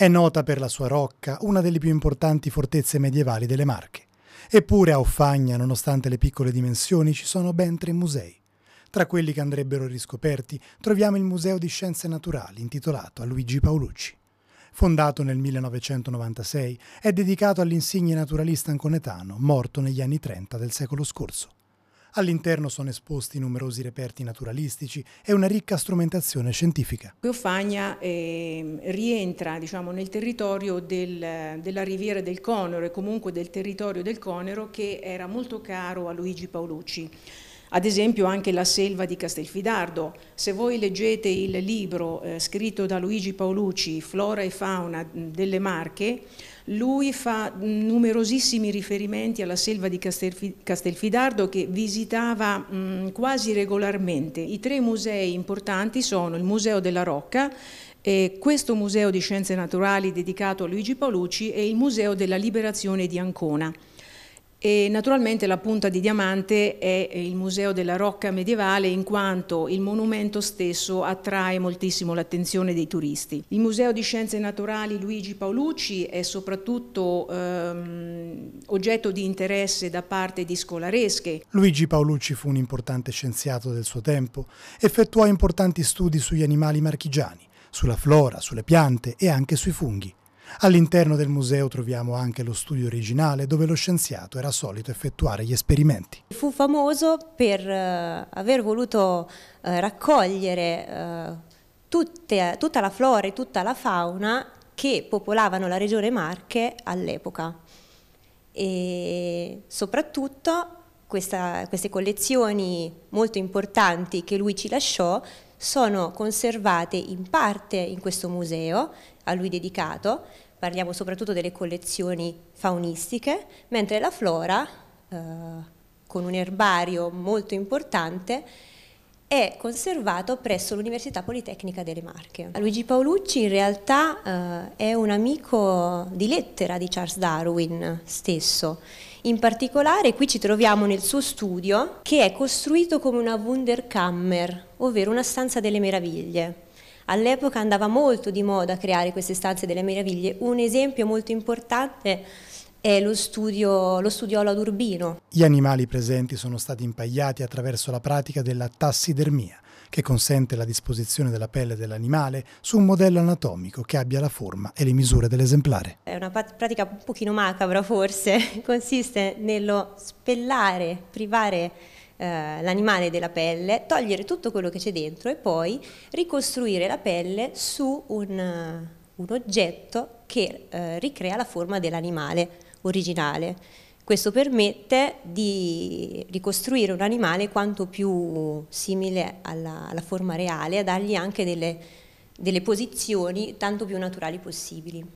È nota per la sua rocca, una delle più importanti fortezze medievali delle Marche. Eppure a Offagna, nonostante le piccole dimensioni, ci sono ben tre musei. Tra quelli che andrebbero riscoperti troviamo il Museo di Scienze Naturali, intitolato a Luigi Paolucci. Fondato nel 1996, è dedicato all'insigne naturalista anconetano, morto negli anni 30 del secolo scorso. All'interno sono esposti numerosi reperti naturalistici e una ricca strumentazione scientifica. Cofagna eh, rientra diciamo, nel territorio del, della riviera del Conero e comunque del territorio del Conero che era molto caro a Luigi Paolucci. Ad esempio anche la selva di Castelfidardo. Se voi leggete il libro eh, scritto da Luigi Paolucci, Flora e fauna mm, delle Marche, lui fa numerosissimi riferimenti alla selva di Castelfidardo che visitava mh, mm, quasi regolarmente. I tre musei importanti sono il Museo della Rocca, eh, questo museo di scienze naturali dedicato a Luigi Paolucci e il Museo della Liberazione di Ancona. E naturalmente la punta di diamante è eh, il Museo della Rocca Medievale in quanto il monumento stesso attrae moltissimo l'attenzione dei turisti. Il Museo di Scienze Naturali Luigi Paolucci è soprattutto ehm, oggetto di interesse da parte di scolaresche. Luigi Paolucci fu un importante scienziato del suo tempo, effettuò importanti studi sugli animali marchigiani, sulla flora, sulle piante e anche sui funghi. All'interno del museo troviamo anche lo studio originale dove lo scienziato era solito effettuare gli esperimenti. Fu famoso per eh, aver voluto eh, raccogliere eh, tutte, tutta la flora e tutta la fauna che popolavano la regione Marche all'epoca e soprattutto questa, queste collezioni molto importanti che lui ci lasciò sono conservate in parte in questo museo, a lui dedicato, parliamo soprattutto delle collezioni faunistiche, mentre la flora, eh, con un erbario molto importante, è conservato presso l'Università Politecnica delle Marche. Luigi Paolucci in realtà eh, è un amico di lettera di Charles Darwin stesso. In particolare qui ci troviamo nel suo studio che è costruito come una Wunderkammer, ovvero una stanza delle meraviglie. All'epoca andava molto di moda creare queste stanze delle meraviglie. Un esempio molto importante è lo, studio, lo studiolo ad Urbino. Gli animali presenti sono stati impagliati attraverso la pratica della tassidermia, che consente la disposizione della pelle dell'animale su un modello anatomico che abbia la forma e le misure dell'esemplare. È una pratica un pochino macabra forse, consiste nello spellare, privare eh, l'animale della pelle, togliere tutto quello che c'è dentro e poi ricostruire la pelle su un, un oggetto che eh, ricrea la forma dell'animale originale. Questo permette di ricostruire un animale quanto più simile alla, alla forma reale, a dargli anche delle, delle posizioni tanto più naturali possibili.